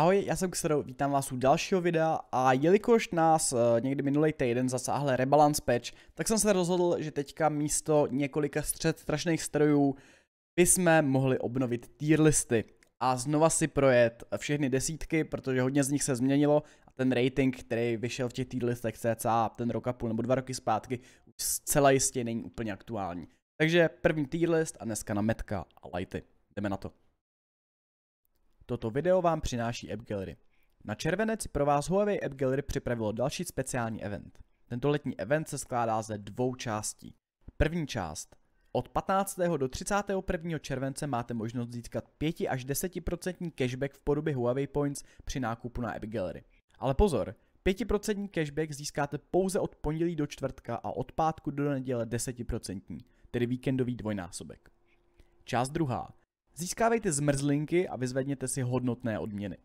Ahoj, já jsem Xero, vítám vás u dalšího videa a jelikož nás eh, někdy minulý týden zasáhl rebalance patch, tak jsem se rozhodl, že teďka místo několika střed strašných strojů jsme mohli obnovit tier listy a znova si projet všechny desítky, protože hodně z nich se změnilo a ten rating, který vyšel v těch tier listech cca ten rok a půl nebo dva roky zpátky, už zcela jistě není úplně aktuální. Takže první tier list a dneska na metka a lighty. Jdeme na to. Toto video vám přináší App Gallery. Na červenec pro vás Huawei App Gallery připravilo další speciální event. Tento letní event se skládá ze dvou částí. První část. Od 15. do 31. července máte možnost získat 5 až 10% cashback v podobě Huawei Points při nákupu na App Gallery. Ale pozor, 5% cashback získáte pouze od pondělí do čtvrtka a od pátku do neděle 10%, tedy víkendový dvojnásobek. Část druhá. Získávejte zmrzlinky a vyzvedněte si hodnotné odměny.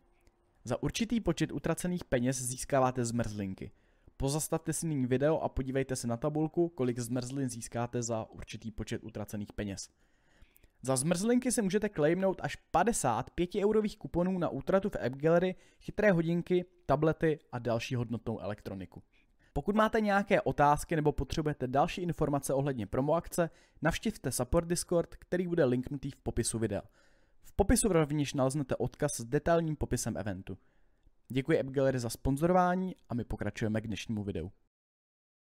Za určitý počet utracených peněz získáváte zmrzlinky. Pozastavte si nyní video a podívejte se na tabulku, kolik zmrzlin získáte za určitý počet utracených peněz. Za zmrzlinky si můžete claimnout až 50 5-eurových kuponů na útratu v App Gallery, chytré hodinky, tablety a další hodnotnou elektroniku. Pokud máte nějaké otázky nebo potřebujete další informace ohledně promoakce, navštivte support Discord, který bude linknutý v popisu videa. V popisu rovněž naleznete odkaz s detailním popisem eventu. Děkuji AppGallery za sponzorování a my pokračujeme k dnešnímu videu.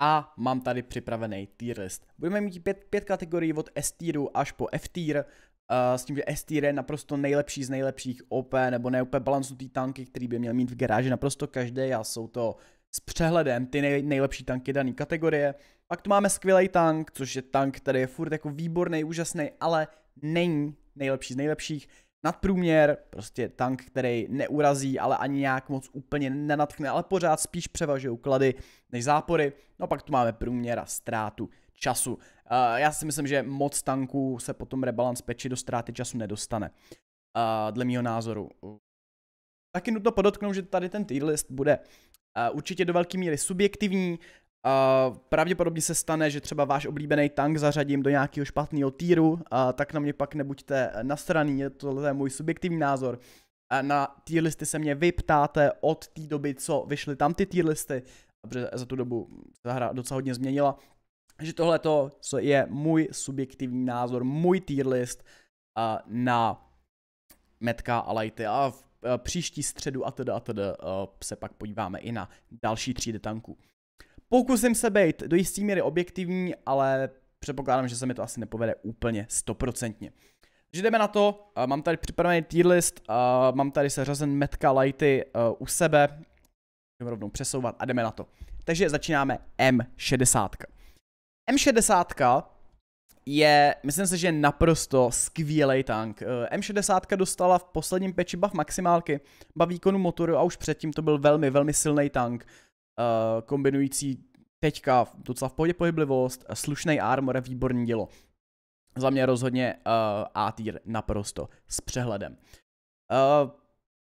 A mám tady připravený tier list. Budeme mít pět, pět kategorií od S tieru až po F tier, Uh, eh, s tím, že S tier je naprosto nejlepší z nejlepších OP nebo ne úplně balancnutý tanky, který by měl mít v garáži naprosto každý a jsou to s přehledem ty nej, nejlepší tanky dané kategorie. Pak tu máme skvělý tank, což je tank, který je furt jako výborný, úžasný, ale není nejlepší z nejlepších. Nadprůměr, prostě tank, který neurazí, ale ani nějak moc úplně nenatkne ale pořád spíš převažují klady než zápory. No pak tu máme průměr a ztrátu času. Uh, já si myslím, že moc tanků se potom rebalance peči do ztráty času nedostane. Uh, dle mýho názoru. Taky nutno podotknout, že tady ten tier list bude určitě do velké míry subjektivní. Uh, pravděpodobně se stane, že třeba váš oblíbený tank zařadím do nějakého špatného týru, uh, tak na mě pak nebuďte nasraný, tohle je můj subjektivní názor. Uh, na tier listy se mě vyptáte od té doby, co vyšly tam ty tier listy, protože za tu dobu se hra docela hodně změnila, že tohle to je můj subjektivní názor, můj tier list uh, na metka a lighty a v Eh, příští středu a teda a teda eh, se pak podíváme i na další třídy tanků. Pokusím se být do jisté míry objektivní, ale předpokládám, že se mi to asi nepovede úplně stoprocentně. Takže jdeme na to, eh, mám tady připravený tier list, mám tady seřazen metka lighty u sebe, jdeme rovnou přesouvat a jdeme na to. Takže začínáme M60. M60 je, myslím si, že naprosto skvělý tank. Eh, M60 dostala v posledním peči bav maximálky, bav výkonu motoru a už předtím to byl velmi, velmi silný tank, eh, kombinující teďka docela v pohodě pohyblivost, eh, slušný armor, výborný dílo. Za mě rozhodně A tier naprosto s přehledem.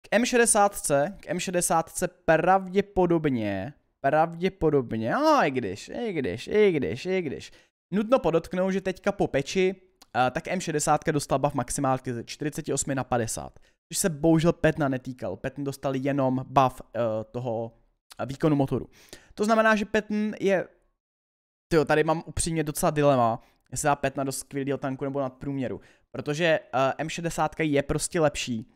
K M60, k M60 pravděpodobně, pravděpodobně, no i když, i když, i když, i když, Nutno podotknout, že teďka po peči eh, tak M60 dostal buff maximálky ze 48 na 50, což se bohužel Petna netýkal. Petn dostal jenom buff eh, toho eh, výkonu motoru. To znamená, že Petn je... Tyjo, tady mám upřímně docela dilema, jestli dá Petna do skvělého tanku nebo nad průměru, protože M60 je prostě lepší,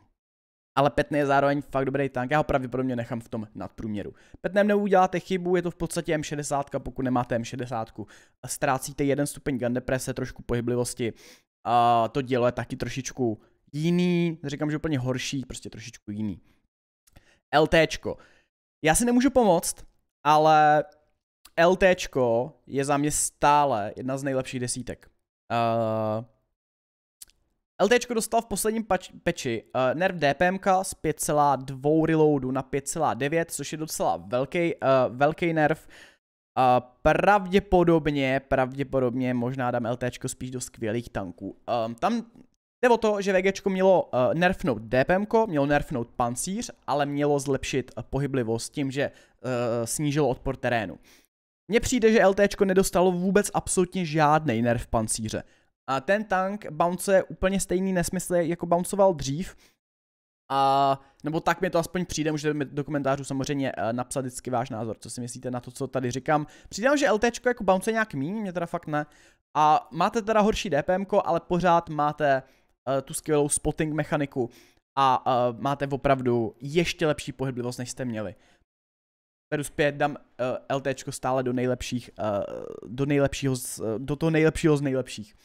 ale Petne je zároveň fakt dobrý tank, já ho pravděpodobně nechám v tom nadprůměru. Petnem neuděláte chybu, je to v podstatě M60, pokud nemáte M60. Ztrácíte jeden stupeň gun deprese, trošku pohyblivosti, a to dělo je taky trošičku jiný, říkám, že úplně horší, prostě trošičku jiný. LTčko. Já si nemůžu pomoct, ale LTčko je za mě stále jedna z nejlepších desítek. Uh, LTČko dostal v posledním peči uh, nerv DPMK z 5,2 reloadu na 5,9, což je docela velký, uh, eh, velký nerv. Uh, pravděpodobně, pravděpodobně možná dám LTČko spíš do skvělých tanků. Um, tam jde o to, že VGčko mělo uh, nerfnout DPMko, mělo nerfnout pancíř, ale mělo zlepšit uh, pohyblivost tím, že uh, snížilo odpor terénu. Mně přijde, že LTČko nedostalo vůbec absolutně žádný nerf pancíře. A ten tank bounce úplně stejný nesmysl, jako bouncoval dřív. A, nebo tak mi to aspoň přijde, můžete mi do komentářů samozřejmě eh, napsat vždycky váš názor, co si myslíte na to, co tady říkám. Přijde že LT jako bounce nějak míň, mě teda fakt ne. A máte teda horší DPM, ale pořád máte uh, tu skvělou spotting mechaniku a uh, máte opravdu ještě lepší pohyblivost, než jste měli. Beru zpět, dám uh, LT stále do nejlepších, uh, do nejlepšího, z, uh, do toho nejlepšího z nejlepších.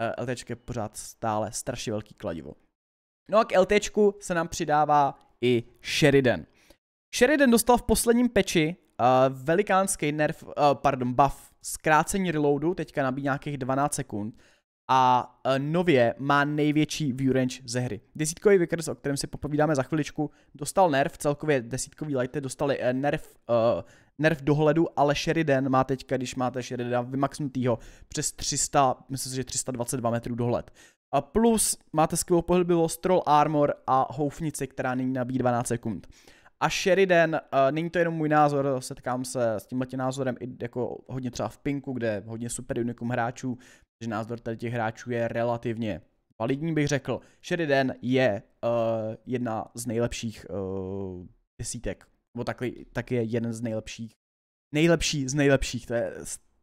Eh, LT je pořád stále strašně velký kladivo. No a k LT se nám přidává i Sheridan. Sheridan dostal v posledním peči uh, velikánský nerf, uh, eh, pardon, buff, zkrácení reloadu, teďka nabíjí nějakých 12 sekund a e, nově má největší view range ze hry. Desítkový Vickers, o kterém si popovídáme za chviličku, dostal nerf, celkově desítkový lighty dostali e, nerf, uh, nerf dohledu, ale Sheridan má teďka, když máte Sheridan vymaxnutýho, přes 300, myslím si, že 322 metrů dohled. A plus máte skvělou pohyblivost, troll armor a houfnici, která nyní nabíjí 12 sekund. Uh, a Sheridan, uh, není to jenom můj názor, setkám se s tímhle názorem i jako hodně třeba v Pinku, kde hodně super unikum hráčů, že názor tady těch hráčů je relativně validní, bych řekl. Sheridan je uh, jedna z nejlepších uh, desítek, nebo taky, taky je jeden z nejlepších, nejlepší z nejlepších, to je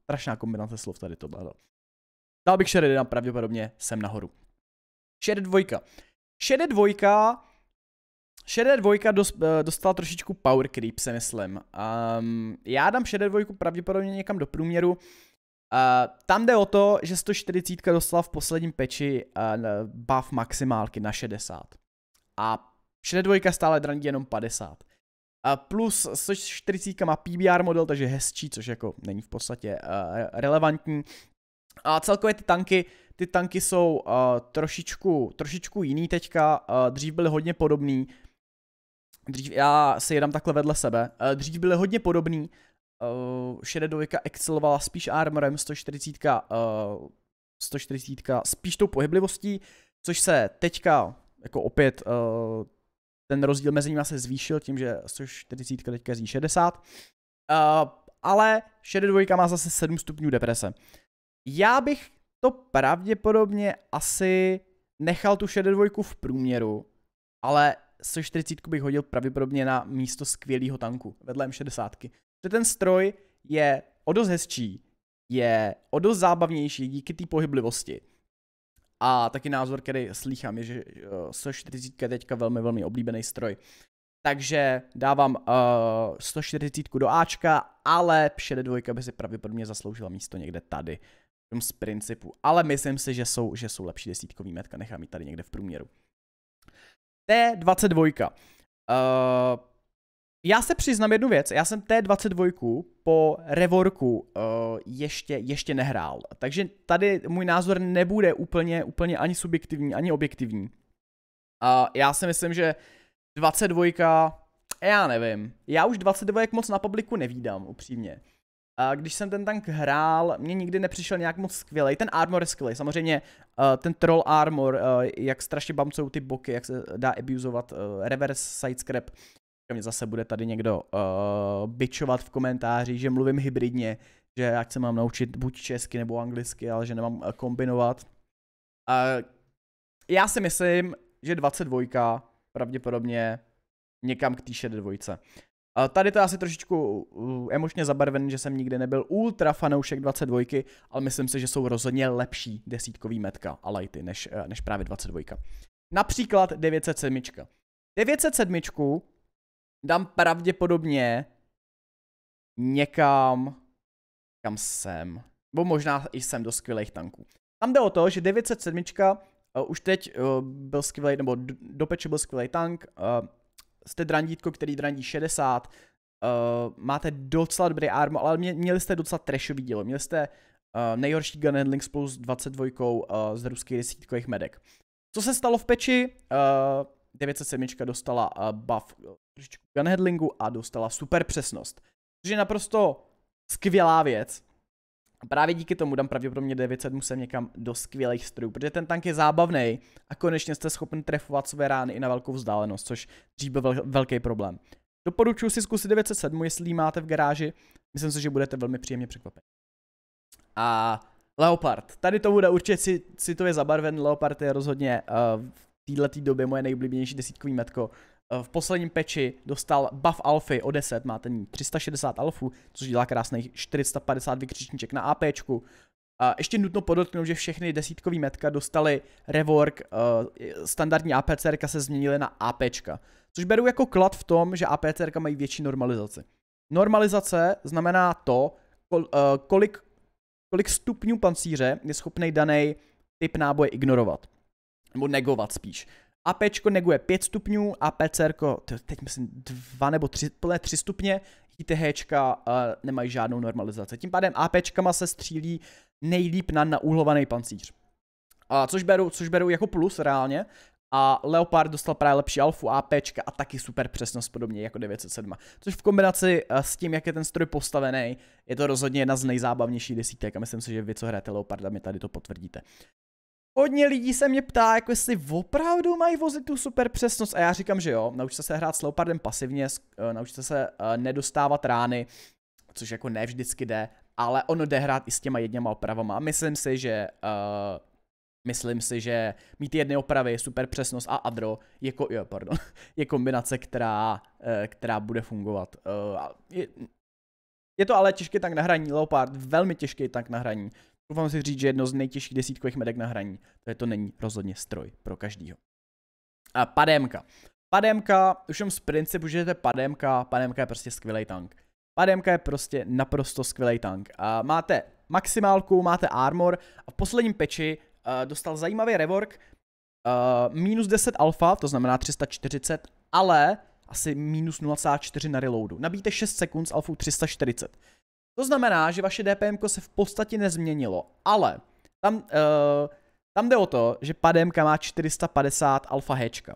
strašná kombinace slov tady to bylo. Dal bych Sheridan pravděpodobně sem nahoru. Shed dvojka. šede dvojka Šedé dvojka eh, dostala trošičku power creep, se myslím. Um, já dám šedé dvojku pravděpodobně někam do průměru. Uh, tam jde o to, že 140 dostala v posledním peči uh, buff maximálky na 60. A šedé dvojka stále drandí jenom 50. Uh, plus 140 má PBR model, takže hezčí, což jako není v podstatě uh, relevantní. A celkově ty tanky, ty tanky jsou uh, trošičku, trošičku jiný teďka, uh, dřív byly hodně podobný, Dřív já si jedám takhle vedle sebe. Eh, dřív byly hodně podobný. Shadowika eh, excelovala spíš armorem, 140 140 eh, spíš tou pohyblivostí, což se teďka jako opět ten rozdíl mezi nimi se zvýšil tím, že 140 teďka zní 60. Uh, ale Shadow 2 má zase 7 stupňů deprese. Já bych to pravděpodobně asi nechal tu Shadow 2 v průměru, ale 140 40 bych hodil pravděpodobně na místo skvělého tanku vedle M60. Že ten stroj je o dost hezčí, je o dost zábavnější díky té pohyblivosti. A taky názor, který slýchám, je, že eh, S40 je teďka velmi, velmi oblíbený stroj. Takže dávám uh, eh, 140 do Ačka, ale dvojka by si pravděpodobně zasloužila místo někde tady. Z principu. Ale myslím si, že jsou, že jsou lepší desítkový metka, nechám ji tady někde v průměru. T22. Uh, eh, já se přiznám jednu věc, já jsem T22 po revorku uh, ještě, ještě nehrál, takže tady můj názor nebude úplně, úplně ani subjektivní, ani objektivní. Uh, já si myslím, že 22, já nevím, já už 22 moc na publiku nevídám, upřímně když jsem ten tank hrál, mě nikdy nepřišel nějak moc skvělý. Ten armor je skvělý, samozřejmě uh, ten troll armor, uh, jak strašně bamcou ty boky, jak se dá abusovat, uh, reverse side scrap. Mě zase bude tady někdo uh, bičovat v komentáři, že mluvím hybridně, že ať se mám naučit buď česky nebo anglicky, ale že nemám kombinovat. Uh, já si myslím, že 22 pravděpodobně někam k té šedé dvojce. Tady to je asi trošičku uh, emočně zabarvený, že jsem nikdy nebyl ultra fanoušek 22, ale myslím si, že jsou rozhodně lepší desítkový metka a lighty než, eh, než právě 22. Například 907. 907 dám pravděpodobně někam, kam jsem. Nebo možná i jsem do skvělých tanků. Tam jde o to, že 907 uh, eh, už teď uh, byl skvělý, nebo do, peče byl skvělý tank, uh, jste drandítko, který drandí 60, uh, eh, máte docela dobrý armo, ale mě, měli jste docela trashový dílo, měli jste uh, nejhorší gun handling s plus 22 uh, z ruských desítkových medek. Co se stalo v peči? Uh, eh, 907 dostala uh, buff trošičku gun handlingu a dostala super přesnost. Což je naprosto skvělá věc, Právě díky tomu dám pravděpodobně 900 musím někam do skvělých strojů, protože ten tank je zábavný a konečně jste schopen trefovat své rány i na velkou vzdálenost, což dřív byl velký problém. Doporučuji si zkusit 907, jestli ji máte v garáži, myslím si, že budete velmi příjemně překvapeni. A Leopard, tady to bude určitě si, si to je zabarven, Leopard je rozhodně uh, v této době moje nejoblíbenější desítkový metko Eh, v posledním peči dostal buff alfy o 10, má ten 360 alfu, což dělá krásných 450 vykřičníček na APčku. A ještě nutno podotknout, že všechny desítkový metka dostali rework, eh, standardní APCRka se změnily na APčka. Což beru jako klad v tom, že APCRka mají větší normalizaci. Normalizace znamená to, eh, kolik, kolik stupňů pancíře je schopný daný typ náboje ignorovat. Nebo negovat spíš. AP neguje 5 stupňů APC teď myslím 2 nebo 3, plné 3 stupně, ITH uh, eh, nemají žádnou normalizaci. Tím pádem AP se střílí nejlíp na naúhlovaný pancíř. A eh, což, beru, což beru jako plus reálně, a Leopard dostal právě lepší alfu AP a taky super přesnost podobně jako 907. Což v kombinaci eh, s tím, jak je ten stroj postavený, je to rozhodně jedna z nejzábavnějších desítek a myslím si, že vy, co hrajete Leoparda, mi tady to potvrdíte. Hodně lidí se mě ptá, jako jestli opravdu mají vozit tu super přesnost a já říkám, že jo, naučte se hrát s Leopardem pasivně, eh, naučte se eh, nedostávat rány, což jako ne vždycky jde, ale ono jde hrát i s těma jedněma opravama. Myslím si, že uh, myslím si, že mít jedny opravy, super přesnost a adro je, ko- jo, pardon, je kombinace, která, uh, která bude fungovat. Uh, je, je to ale těžký tank na hraní, Leopard, velmi těžký tank na hraní. Doufám si říct, že jedno z nejtěžších desítkových medek na hraní. To je to není rozhodně stroj pro každýho. A Pademka. Pademka, už jenom z principu, že to Pademka pademka je prostě skvělý tank. Pademka je prostě naprosto skvělý tank. A máte maximálku, máte armor a v posledním peči eh, dostal zajímavý rework. Eh, minus 10 alfa, to znamená 340, ale asi minus 0,4 na reloadu. Nabíte 6 sekund s alfou 340. To znamená, že vaše DPM se v podstatě nezměnilo, ale tam, uh, tam jde o to, že pademka má 450 alfa hečka,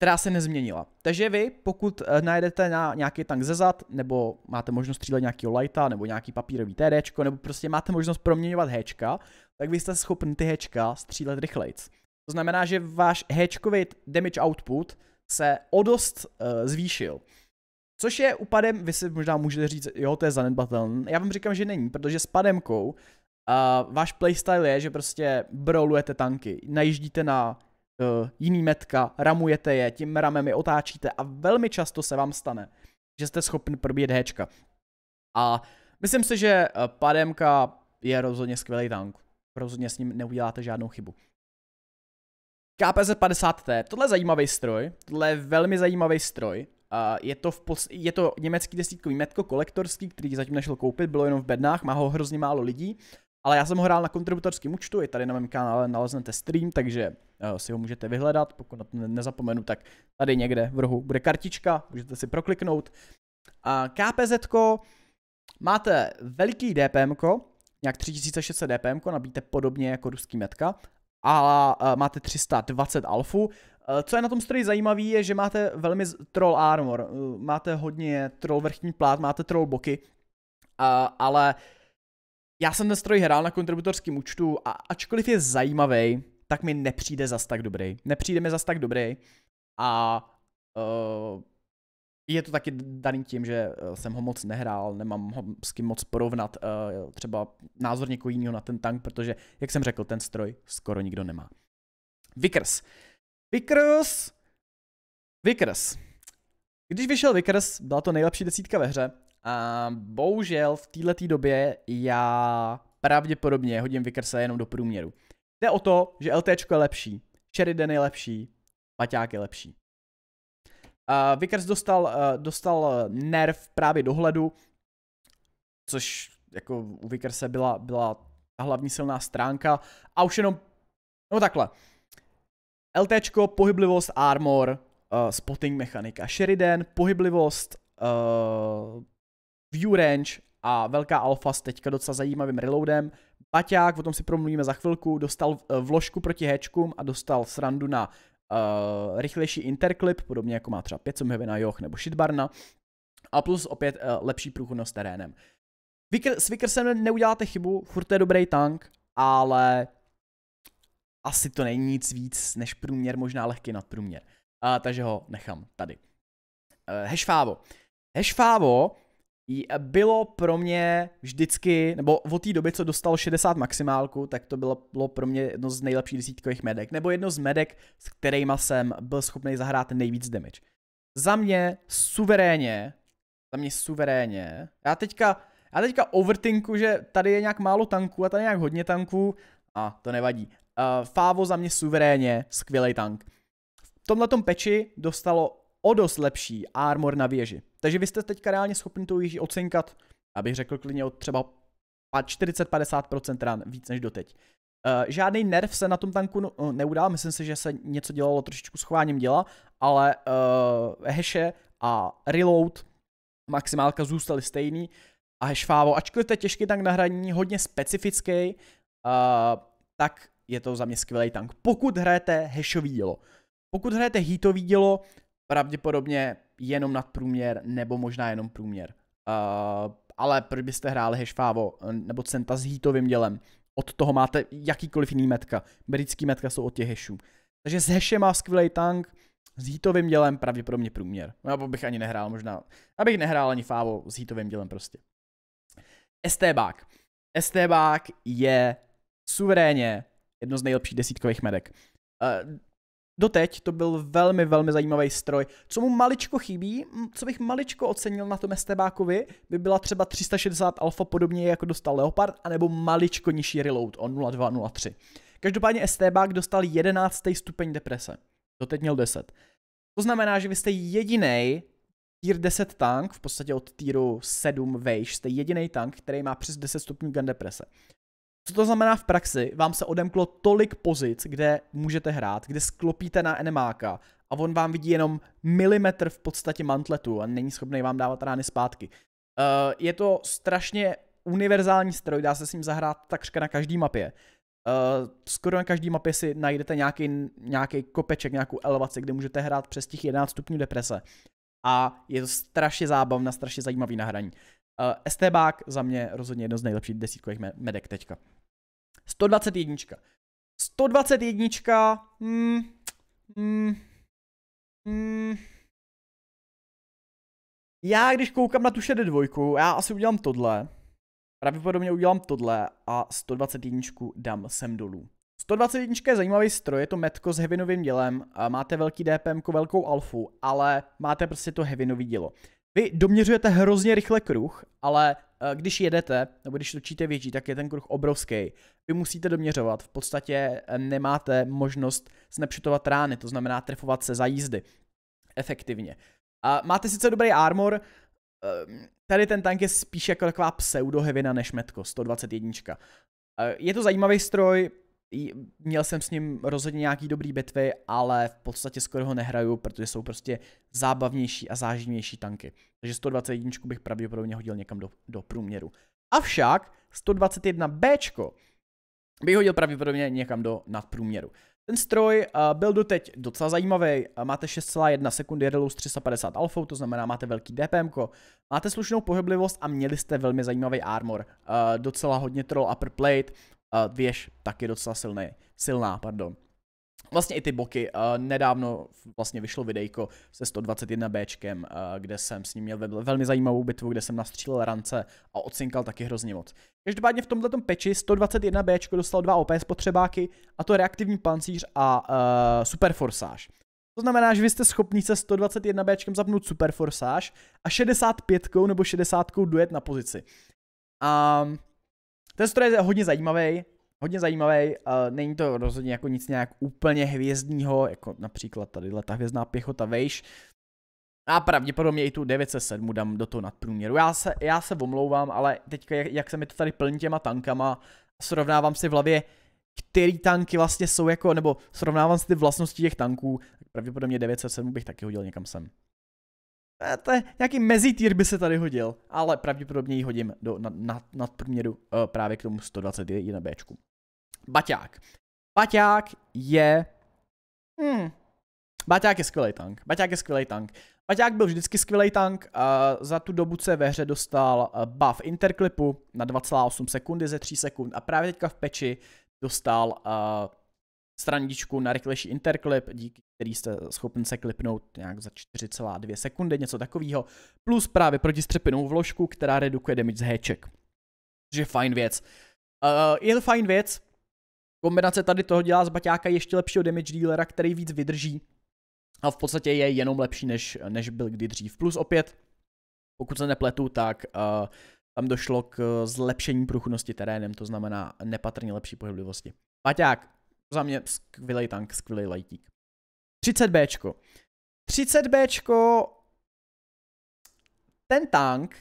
která se nezměnila. Takže vy, pokud eh, najdete na nějaký tank zezad, nebo máte možnost střílet nějakého lighta, nebo nějaký papírový TD, nebo prostě máte možnost proměňovat hečka, tak vy jste schopni ty hečka střílet rychlejc. To znamená, že váš hečkový damage output se o dost uh, zvýšil. Což je upadem, vy si možná můžete říct, jo, to je zanedbatelné. Já vám říkám, že není, protože s pademkou uh, váš playstyle je, že prostě brolujete tanky, najíždíte na uh, jiný metka, ramujete je, tím ramem je otáčíte a velmi často se vám stane, že jste schopni probíjet Hčka. A myslím si, že e, pademka je rozhodně skvělý tank. Rozhodně s ním neuděláte žádnou chybu. KPZ 50T, tohle je zajímavý stroj, tohle je velmi zajímavý stroj Uh, je to, v pos- je to německý desítkový metko, kolektorský, který zatím nešel koupit, bylo jenom v bednách, má ho hrozně málo lidí. Ale já jsem ho hrál na kontributorském účtu, je tady na mém kanále, naleznete stream, takže uh, si ho můžete vyhledat, pokud na to nezapomenu, tak tady někde v rohu bude kartička, můžete si prokliknout. Uh, KPZ máte veliký DPM, nějak 3600 DPM, nabíte podobně jako ruský metka, a eh, máte 320 alfu, Eh, co je na tom stroji zajímavý, je, že máte velmi troll armor, eh, máte hodně troll vrchní plát, máte troll boky, ale já jsem ten stroj hrál na kontributorském účtu a ačkoliv je zajímavý, tak mi nepřijde zas tak dobrý. Nepřijde mi zas tak dobrý a uh, je to taky daný tím, že jsem ho moc nehrál, nemám ho s kým moc porovnat, uh, třeba názor někoho jiného na ten tank, protože, jak jsem řekl, ten stroj skoro nikdo nemá. Vickers. Vickers. Vickers. Když vyšel Vickers, byla to nejlepší desítka ve hře. A bohužel v této době já pravděpodobně hodím Vickersa jenom do průměru. Jde o to, že LT je lepší, Sheridan je lepší, Paťák je lepší. Uh, Vickers dostal, uh, dostal eh, nerv právě dohledu, což jako u Vickersa byla, byla ta hlavní silná stránka a už jenom, no takhle, LTčko, pohyblivost, armor, uh, spotting mechanika. Sheridan, pohyblivost, uh, view range a velká alfa s teďka docela zajímavým reloadem. Baťák, o tom si promluvíme za chvilku, dostal uh, vložku proti hečkům a dostal srandu na uh, rychlejší interklip, podobně jako má třeba 5 na Joch nebo Shitbarna. A plus opět uh, lepší průchodnost terénem. Vickr, s Vickersem neuděláte chybu, furt je dobrý tank, ale asi to není nic víc než průměr, možná lehký nadprůměr. A, takže ho nechám tady. Eh, hešfávo. Hešfávo bylo pro mě vždycky, nebo od té doby, co dostal 60 maximálku, tak to bylo, bylo pro mě jedno z nejlepších desítkových medek, nebo jedno z medek, s kterýma jsem byl schopný zahrát nejvíc damage. Za mě suverénně, za mě suverénně, já teďka, já teďka overtinku, že tady je nějak málo tanků a tady je nějak hodně tanků, a to nevadí. Uh, Fávo za mě suverénně, skvělý tank. V tom peči dostalo o dost lepší armor na věži. Takže vy jste teďka reálně schopni tu věži ocenkat, abych řekl klidně od třeba 40-50% ran, víc než doteď. Uh, žádný nerv se na tom tanku no, eh, neudál, myslím si, že se něco dělalo trošičku schváním děla, ale uh, heše a reload maximálka zůstaly stejný a hešfávo, ačkoliv to je těžký tank na hraní, hodně specifický, uh, tak je to za mě skvělý tank. Pokud hrajete hashový dílo, pokud hrajete hitový dílo, pravděpodobně jenom průměr nebo možná jenom průměr. Uh, ale proč byste hráli fávo eh, nebo centa s hitovým dělem? Od toho máte jakýkoliv jiný metka. Britský metka jsou od těch hashů. Takže s hashem má skvělý tank, s hitovým dělem pravděpodobně průměr. Nebo bych ani nehrál možná. Abych nehrál ani fávo s hitovým dělem prostě. STBák. STBák je suverénně jedno z nejlepších desítkových medek. Uh, doteď to byl velmi, velmi zajímavý stroj. Co mu maličko chybí, co bych maličko ocenil na tom Estebákovi, by byla třeba 360 alfa podobně jako dostal Leopard, anebo maličko nižší reload o 0.2.0.3. Každopádně Estebák dostal 11. stupeň deprese. Doteď měl 10. To znamená, že vy jste jediný tier 10 tank, v podstatě od týru 7 vejš, jste jediný tank, který má přes 10 stupňů gun deprese. Co to znamená v praxi? Vám se odemklo tolik pozic, kde můžete hrát, kde sklopíte na enemáka a on vám vidí jenom milimetr v podstatě mantletu a není schopný vám dávat rány zpátky. Uh, je to strašně univerzální stroj, dá se s ním zahrát takřka na každý mapě. Uh, skoro na každý mapě si najdete nějaký, nějaký kopeček, nějakou elevaci, kde můžete hrát přes těch 11 stupňů deprese. A je to strašně zábavná, strašně zajímavý na hraní. Uh, Estebák za mě rozhodně jedno z nejlepších desítkových medek teďka. 121. 121. Hmm. Hmm. Hmm. Já když koukám na tu šedé dvojku, já asi udělám tohle. Pravděpodobně udělám tohle a 121 dám sem dolů. 121 je zajímavý stroj, je to metko s hevinovým dělem, eh, máte velký DPM, velkou alfu, ale máte prostě to hevinový dělo. Vy doměřujete hrozně rychle kruh, ale eh, když jedete, nebo když točíte větší, tak je ten kruh obrovský. Vy musíte doměřovat, v podstatě eh, nemáte možnost snapshotovat rány, to znamená trefovat se za jízdy efektivně. A máte sice dobrý armor, ehm, tady ten tank je spíš jako taková pseudo než metko, 121. Eh, je to zajímavý stroj, Měl jsem s ním rozhodně nějaký dobrý bitvy, ale v podstatě skoro ho nehraju, protože jsou prostě zábavnější a záživnější tanky. Takže 121 bych pravděpodobně hodil někam do, do průměru. Avšak 121B bych hodil pravděpodobně někam do nadprůměru. Ten stroj uh, byl doteď docela zajímavý, eh, máte 6,1 sekundy reload 350 alfa, to znamená máte velký DPM, máte slušnou pohyblivost a měli jste velmi zajímavý armor, uh, docela hodně troll upper plate, uh, věž taky docela silný, silná, pardon. Vlastně i ty boky. Uh, nedávno vlastně vyšlo videjko se 121 b uh, kde jsem s ním měl velmi zajímavou bitvu, kde jsem nastřílel rance a odsinkal taky hrozně moc. Každopádně v tomto peči 121 b dostal dva OP spotřebáky a to reaktivní pancíř a uh, superforsáž. To znamená, že vy jste schopni se 121B zapnout superforsáž a 65 nebo 60 dojet na pozici. A ten stroj je hodně zajímavý, hodně zajímavý, není to rozhodně jako nic nějak úplně hvězdního, jako například tady ta hvězdná pěchota vejš. A pravděpodobně i tu 907 dám do toho nadprůměru. Já se, já se omlouvám, ale teďka jak, jak se mi to tady plní těma tankama, srovnávám si v hlavě, který tanky vlastně jsou jako, nebo srovnávám si ty vlastnosti těch tanků, tak pravděpodobně 907 bych taky hodil někam sem. Eh, to je, nějaký mezitýr by se tady hodil, ale pravděpodobně ji hodím do nad, nad, nadprůměru uh, eh, právě k tomu 121 B. na Baťák. Baťák je... Hmm. Baťák je skvělý tank. Baťák je skvělý tank. Baťák byl vždycky skvělý tank, uh, za tu dobu se ve hře dostal uh, buff interklipu na 2,8 sekundy ze 3 sekund a právě teďka v peči dostal uh, straničku na rychlejší interklip, díky který jste schopen se klipnout nějak za 4,2 sekundy, něco takového, plus právě protistřepinou vložku, která redukuje damage z heček. Takže fajn věc. Uh, je to fajn věc, kombinace tady toho dělá z baťáka ještě lepšího damage dealera, který víc vydrží a v podstatě je jenom lepší, než, než byl kdy dřív. Plus opět, pokud se nepletu, tak uh, tam došlo k zlepšení průchodnosti terénem, to znamená nepatrně lepší pohyblivosti. Baťák, za mě skvělý tank, skvělý lajtík. 30B. 30B ten tank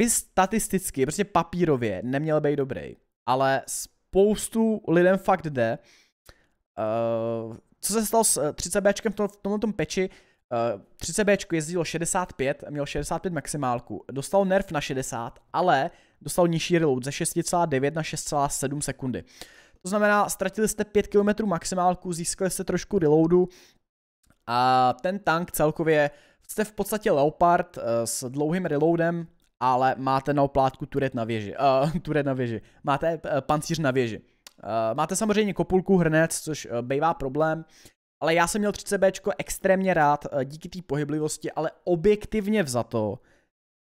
by statisticky, prostě papírově, neměl být dobrý. Ale spoustu lidem fakt jde. Uh, co se stalo s 30Bčkem eh, to, v tomto peči? Uh, eh, 30B jezdilo 65, měl 65 maximálku, dostal nerf na 60, ale dostal nižší reload ze 6,9 na 6,7 sekundy. To znamená, ztratili jste 5 km maximálku, získali jste trošku reloadu a ten tank celkově, jste v podstatě Leopard eh, s dlouhým reloadem, ale máte na oplátku turet na věži. Uh, turet na věži. Máte uh, pancíř na věži. Uh, máte samozřejmě kopulku, hrnec, což uh, bývá problém, ale já jsem měl 30B extrémně rád uh, díky té pohyblivosti, ale objektivně vzato,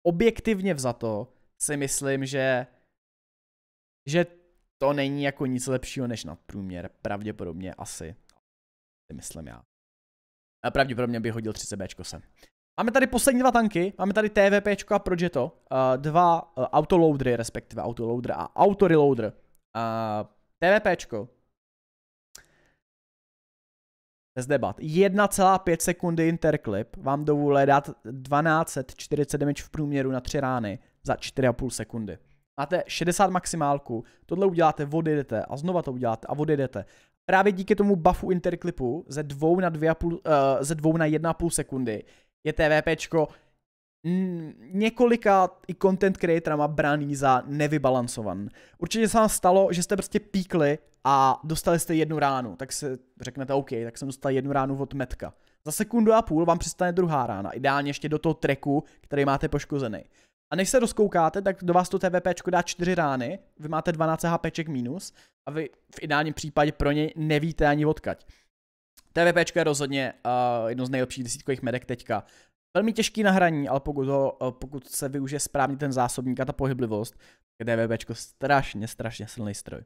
objektivně vzato si myslím, že že to není jako nic lepšího než nadprůměr, pravděpodobně asi, si myslím já. A pravděpodobně bych hodil 30B sem. Máme tady poslední dva tanky, máme tady TVP a proč je to? dva e, autoloadery, respektive autoloader a autoreloader. TVP. bez debat. 1,5 sekundy interklip vám dovoluje dát 1240 damage v průměru na tři rány za 4,5 sekundy máte 60 maximálku, tohle uděláte, odejdete a znova to uděláte a odejdete. Právě díky tomu buffu interklipu ze 2 na 2,5, uh, eh, ze 2 na 1,5 sekundy je TVPčko několika i content creatorama braný za nevybalancovan. Určitě se vám stalo, že jste prostě píkli a dostali jste jednu ránu, tak si řeknete OK, tak jsem dostal jednu ránu od metka. Za sekundu a půl vám přistane druhá rána, ideálně ještě do toho treku, který máte poškozený. A než se rozkoukáte, tak do vás to TVP dá 4 rány, vy máte 12 HP minus a vy v ideálním případě pro něj nevíte ani odkaď. TVP je rozhodně uh, jedno z nejlepších desítkových medek teďka. Velmi těžký na hraní, ale pokud, ho, uh, pokud se využije správně ten zásobník a ta pohyblivost, je TVP strašně, strašně silný stroj.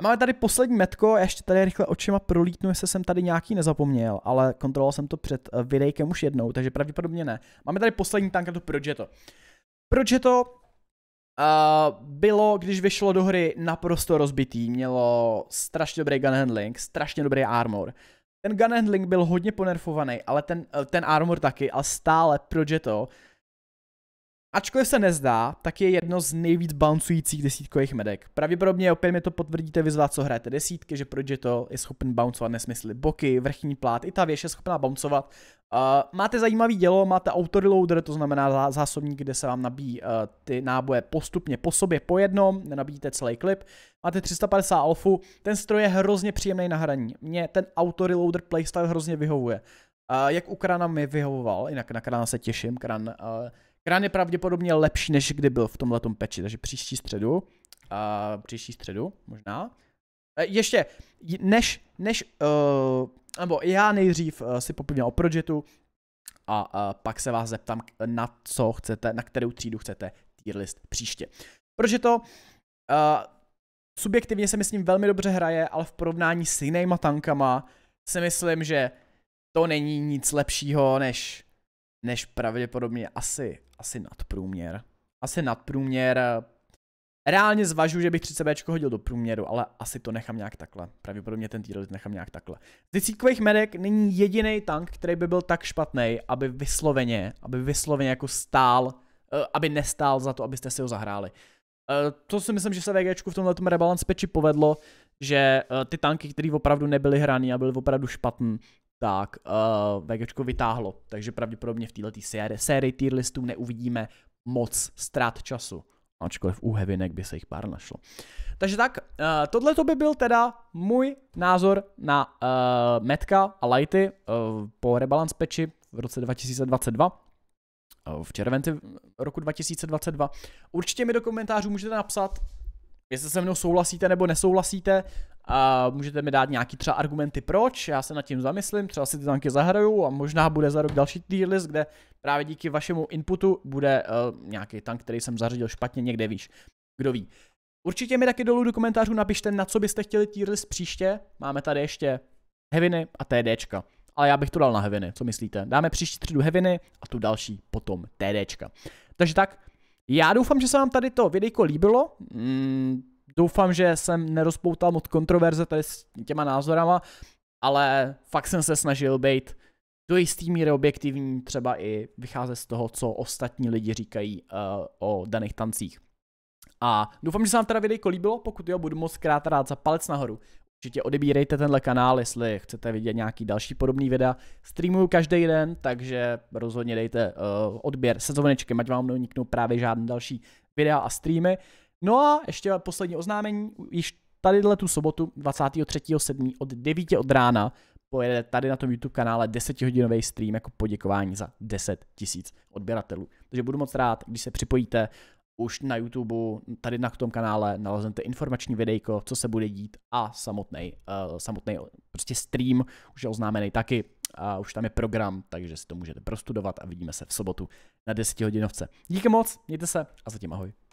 A máme tady poslední metko, já ještě tady rychle očima prolítnu, jestli jsem tady nějaký nezapomněl, ale kontroloval jsem to před eh, videjkem už jednou, takže pravděpodobně ne. Máme tady poslední tank a to to? Proč je to? Uh, bylo, když vyšlo do hry, naprosto rozbitý, mělo strašně dobrý gun handling, strašně dobrý armor. Ten gun handling byl hodně ponerfovaný, ale ten, eh, ten armor taky a stále proč je to? Ačkoliv se nezdá, tak je jedno z nejvíc bouncujících desítkových medek. Pravděpodobně opět mi to potvrdíte vy z vás, co hrajete desítky, že Progetto je schopen bouncovat nesmysly boky, vrchní plát, i ta věž je schopná bouncovat. Uh, máte zajímavý dělo, máte autoreloader, to znamená zásobník, kde se vám nabíjí uh, ty náboje postupně po sobě po jednom, nenabíjíte celý klip. Máte 350 alfu, ten stroj je hrozně příjemný na hraní. Mně ten autoreloader playstyle hrozně vyhovuje. Uh, jak u Krana mi vyhovoval, jinak na Krana se těším, Kran uh, Krán je pravděpodobně lepší, než kdy byl v tomhle peči, takže příští středu, a příští středu možná. E, ještě, než, než, uh, nebo já nejdřív uh, si popovím o Projetu a uh, pak se vás zeptám na co chcete, na kterou třídu chcete tier list příště. Protože to, uh, subjektivně se mi s ním velmi dobře hraje, ale v porovnání s jinýma tankama si myslím, že to není nic lepšího než než pravděpodobně asi, asi nadprůměr. Asi nadprůměr. Reálně zvažu, že bych 30B hodil do průměru, ale asi to nechám nějak takhle. Pravděpodobně ten tier nechám nějak takhle. Z cíkových medek není jediný tank, který by byl tak špatný, aby vysloveně, aby vysloveně jako stál, eh, aby nestál za to, abyste si ho zahráli. Eh, to si myslím, že se VG v tomhle rebalance peči povedlo, že eh, ty tanky, které opravdu nebyly hrané a byly opravdu špatný, tak uh, VGčko vytáhlo. Takže pravděpodobně v této sérii, sérii tier listů neuvidíme moc ztrát času. Ačkoliv u hevinek by se jich pár našlo. Takže tak, uh, tohle to by byl teda můj názor na uh, eh, Metka a Lighty uh, po rebalance peči v roce 2022 v červenci roku 2022. Určitě mi do komentářů můžete napsat, jestli se mnou souhlasíte nebo nesouhlasíte a můžete mi dát nějaký třeba argumenty proč, já se nad tím zamyslím, třeba si ty tanky zahraju a možná bude za rok další tier list, kde právě díky vašemu inputu bude uh, nějaký tank, který jsem zařadil špatně někde víš, kdo ví. Určitě mi taky dolů do komentářů napište, na co byste chtěli tier list příště, máme tady ještě Heviny a TDčka. Ale já bych to dal na Heviny, co myslíte? Dáme příští třídu Heviny a tu další potom TDčka. Takže tak, já doufám, že se vám tady to videjko líbilo. Mm, Doufám, že jsem nerozpoutal moc kontroverze tady s těma názorama, ale fakt jsem se snažil být do jistý míry objektivní, třeba i vycházet z toho, co ostatní lidi říkají uh, o daných tancích. A doufám, že se vám teda videjko líbilo, pokud jo, budu moc krát rád za palec nahoru. Určitě odebírejte tenhle kanál, jestli chcete vidět nějaký další podobný videa. Streamuju každý den, takže rozhodně dejte uh, odběr zvonečkem, ať vám neuniknou právě žádné další videa a streamy. No a ještě poslední oznámení, již tadyhle tu sobotu 23.7. od 9 od rána pojede tady na tom YouTube kanále 10-hodinový stream jako poděkování za 10 tisíc odběratelů. Takže budu moc rád, když se připojíte už na YouTube, tady na tom kanále naleznete informační videjko, co se bude dít a samotný, uh, eh, samotný prostě stream už je oznámený taky a už tam je program, takže si to můžete prostudovat a vidíme se v sobotu na 10 hodinovce. Díky moc, mějte se a zatím ahoj.